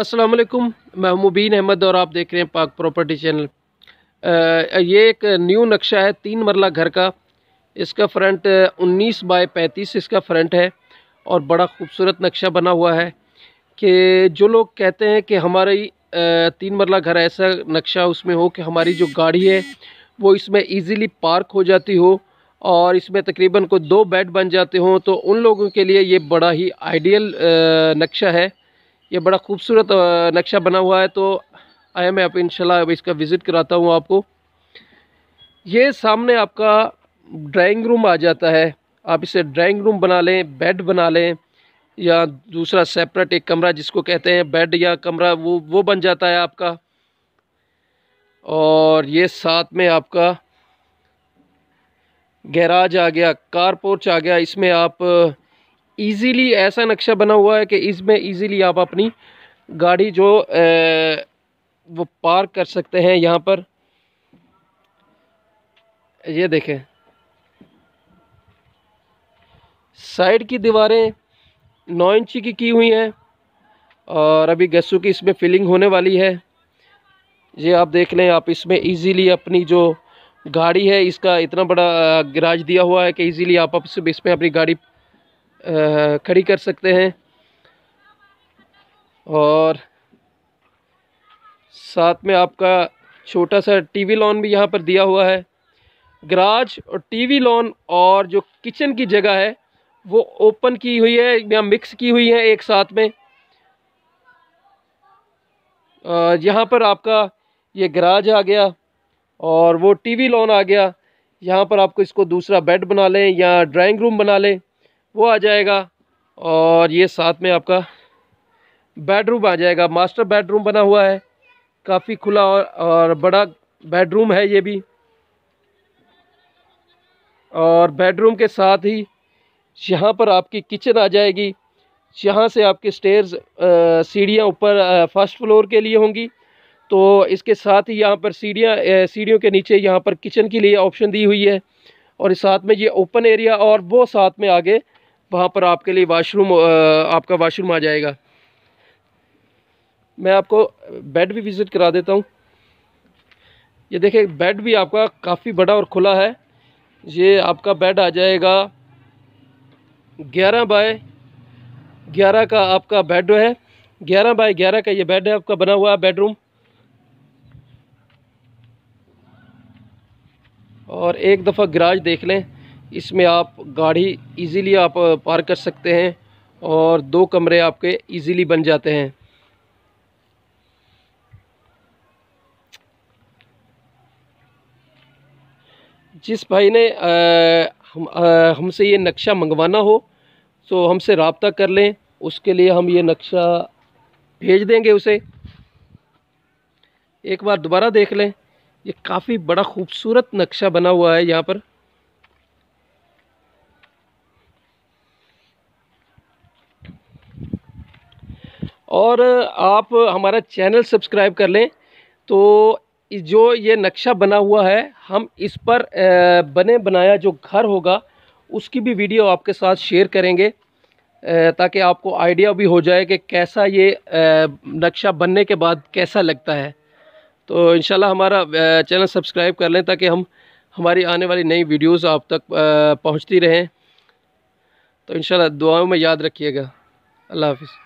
असलम मैं मुबीन अहमद और आप देख रहे हैं पाक प्रॉपर्टी चैनल ये एक न्यू नक्शा है तीन मरला घर का इसका फ्रंट 19 बाय 35 इसका फ्रंट है और बड़ा खूबसूरत नक्शा बना हुआ है कि जो लोग कहते हैं कि हमारी तीन मरला घर ऐसा नक्शा उसमें हो कि हमारी जो गाड़ी है वो इसमें ईज़िली पार्क हो जाती हो और इसमें तकरीबन को दो बेड बन जाते हों तो उन लोगों के लिए ये बड़ा ही आइडियल नक्शा है ये बड़ा खूबसूरत नक्शा बना हुआ है तो आया मैं आप इनशाला इसका विज़िट कराता हूँ आपको ये सामने आपका ड्राइंग रूम आ जाता है आप इसे ड्राइंग रूम बना लें बेड बना लें या दूसरा सेपरेट एक कमरा जिसको कहते हैं बेड या कमरा वो वो बन जाता है आपका और ये साथ में आपका गैराज आ गया कार पोर्च आ गया इसमें आप ईज़िली ऐसा नक्शा बना हुआ है कि इसमें ईज़िली आप अपनी गाड़ी जो ए, वो पार्क कर सकते हैं यहाँ पर ये देखें साइड की दीवारें नौ इंची की की हुई हैं और अभी गस्सू की इसमें फिलिंग होने वाली है ये आप देख लें आप इसमें इजीली अपनी जो गाड़ी है इसका इतना बड़ा गिराज दिया हुआ है कि इजीली आप इसमें अपनी गाड़ी खड़ी कर सकते हैं और साथ में आपका छोटा सा टीवी लॉन भी यहाँ पर दिया हुआ है गराज और टीवी लॉन और जो किचन की जगह है वो ओपन की हुई है या मिक्स की हुई है एक साथ में यहाँ पर आपका ये गराज आ गया और वो टीवी लॉन आ गया यहाँ पर आपको इसको दूसरा बेड बना लें या ड्राइंग रूम बना लें वो आ जाएगा और ये साथ में आपका बेडरूम आ जाएगा मास्टर बेडरूम बना हुआ है काफ़ी खुला और, और बड़ा बेडरूम है ये भी और बेडरूम के साथ ही यहाँ पर आपकी किचन आ जाएगी यहाँ से आपके स्टेयर सीढ़ियाँ ऊपर फर्स्ट फ्लोर के लिए होंगी तो इसके साथ ही यहाँ पर सीढ़ियाँ सीढ़ियों के नीचे यहाँ पर किचन के लिए ऑप्शन दी हुई है और इस साथ में ये ओपन एरिया और वो साथ में आगे वहाँ पर आपके लिए वाशरूम आपका वाशरूम आ जाएगा मैं आपको बेड भी विज़िट करा देता हूँ ये देखिए बेड भी आपका काफ़ी बड़ा और खुला है ये आपका बेड आ जाएगा ग्यारह बाय ग्यारह का आपका बेड है ग्यारह बाय ग्यारह का ये बेड है आपका बना हुआ है बेडरूम और एक दफ़ा गराज देख लें इसमें आप गाड़ी इजीली आप पार कर सकते हैं और दो कमरे आपके इजीली बन जाते हैं जिस भाई ने हमसे हम हमसे ये नक्शा मंगवाना हो तो हमसे रबता कर लें उसके लिए हम ये नक्शा भेज देंगे उसे एक बार दोबारा देख लें ये काफ़ी बड़ा खूबसूरत नक्शा बना हुआ है यहाँ पर और आप हमारा चैनल सब्सक्राइब कर लें तो जो ये नक्शा बना हुआ है हम इस पर बने बनाया जो घर होगा उसकी भी वीडियो आपके साथ शेयर करेंगे ताकि आपको आइडिया भी हो जाए कि कैसा ये नक्शा बनने के बाद कैसा लगता है तो इन हमारा चैनल सब्सक्राइब कर लें ताकि हम हमारी आने वाली नई वीडियोस आप तक पहुंचती रहें तो इन दुआओं में याद रखिएगा अल्लाह हाफिज़